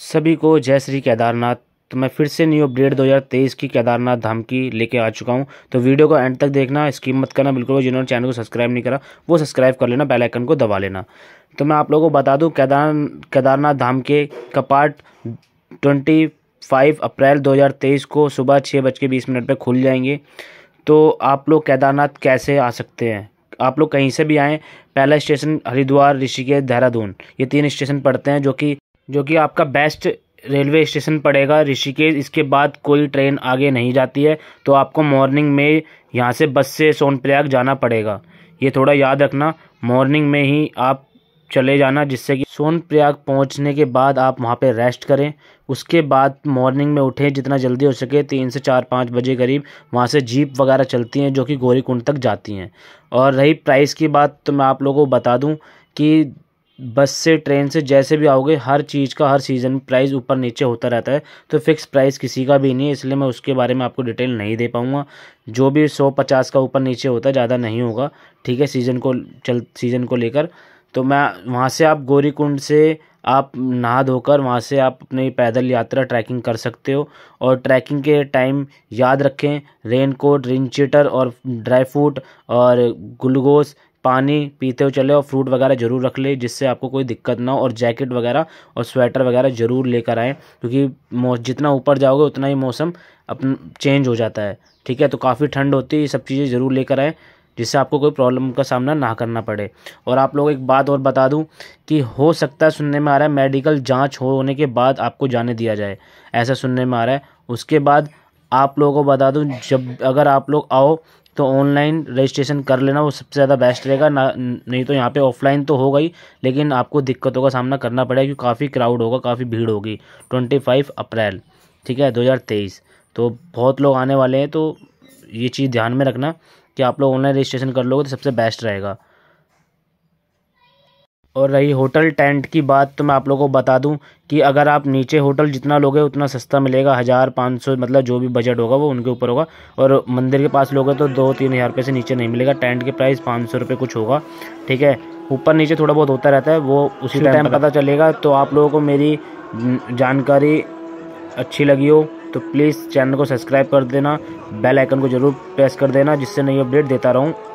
सभी को जय श्री केदारनाथ तो मैं फिर से न्यू अपडेट 2023 की केदारनाथ धाम की लेके आ चुका हूँ तो वीडियो को एंड तक देखना स्कीम मत करना बिल्कुल जिन्होंने चैनल को सब्सक्राइब नहीं करा वो सब्सक्राइब कर लेना बेल आइकन को दबा लेना तो मैं आप लोगों को बता दूँ केदार केदारनाथ धाम के का पार्ट ट्वेंटी फाइव अप्रैल तेईस को सुबह छः बज के बीस मिनट पर खुल जाएंगे तो आप लोग केदारनाथ कैसे आ सकते हैं आप लोग कहीं से भी आएँ पहला स्टेशन हरिद्वार ऋषिकेश देहरादून ये तीन स्टेशन पड़ते हैं जो कि जो कि आपका बेस्ट रेलवे स्टेशन पड़ेगा ऋषिकेश इसके बाद कोई ट्रेन आगे नहीं जाती है तो आपको मॉर्निंग में यहाँ से बस से सोनप्रयाग जाना पड़ेगा ये थोड़ा याद रखना मॉर्निंग में ही आप चले जाना जिससे कि सोनप्रयाग पहुँचने के बाद आप वहाँ पे रेस्ट करें उसके बाद मॉर्निंग में उठें जितना जल्दी हो सके तीन से चार पाँच बजे करीब वहाँ से जीप वगैरह चलती हैं जो कि गोरीकुंड तक जाती हैं और रही प्राइस की बात तो मैं आप लोगों को बता दूँ कि बस से ट्रेन से जैसे भी आओगे हर चीज़ का हर सीज़न प्राइस ऊपर नीचे होता रहता है तो फिक्स प्राइस किसी का भी नहीं है इसलिए मैं उसके बारे में आपको डिटेल नहीं दे पाऊँगा जो भी सौ पचास का ऊपर नीचे होता है ज़्यादा नहीं होगा ठीक है सीज़न को चल सीज़न को लेकर तो मैं वहाँ से आप कुंड से आप नहा धोकर वहाँ से आप अपनी पैदल यात्रा ट्रैकिंग कर सकते हो और ट्रैकिंग के टाइम याद रखें रेन कोट रेन और ड्राई फ्रूट और ग्लूकोज पानी पीते हुए चले और फ्रूट वगैरह ज़रूर रख ले जिससे आपको कोई दिक्कत ना हो और जैकेट वगैरह और स्वेटर वगैरह ज़रूर लेकर आएँ क्योंकि जितना ऊपर जाओगे उतना ही मौसम अपन चेंज हो जाता है ठीक है तो काफ़ी ठंड होती है ये सब चीज़ें ज़रूर लेकर आएँ जिससे आपको कोई प्रॉब्लम का सामना ना करना पड़े और आप लोग एक बात और बता दूं कि हो सकता है सुनने में आ रहा है मेडिकल जांच होने के बाद आपको जाने दिया जाए ऐसा सुनने में आ रहा है उसके बाद आप लोगों को बता दूं जब अगर आप लोग आओ तो ऑनलाइन रजिस्ट्रेशन कर लेना वो सबसे ज़्यादा बेस्ट रहेगा ना नहीं तो यहाँ पे ऑफलाइन तो होगा ही लेकिन आपको दिक्कतों का सामना करना पड़ेगा क्योंकि काफ़ी क्राउड होगा काफ़ी भीड़ होगी ट्वेंटी फाइव अप्रैल ठीक है दो हज़ार तेईस तो बहुत लोग आने वाले हैं तो ये चीज़ ध्यान में रखना कि आप लोग ऑनलाइन रजिस्ट्रेशन कर लोगे तो सबसे बेस्ट रहेगा और रही होटल टेंट की बात तो मैं आप लोगों को बता दूं कि अगर आप नीचे होटल जितना लोगे उतना सस्ता मिलेगा हज़ार पाँच सौ मतलब जो भी बजट होगा वो उनके ऊपर होगा और मंदिर के पास लोगे तो दो तीन हज़ार रुपये से नीचे नहीं मिलेगा टेंट के प्राइस पाँच सौ रुपये कुछ होगा ठीक है ऊपर नीचे थोड़ा बहुत होता रहता है वो उसी टाइम पता चलेगा तो आप लोगों को मेरी जानकारी अच्छी लगी हो तो प्लीज़ चैनल को सब्सक्राइब कर देना बेल आइकन को ज़रूर प्रेस कर देना जिससे नई अपडेट देता रहूँ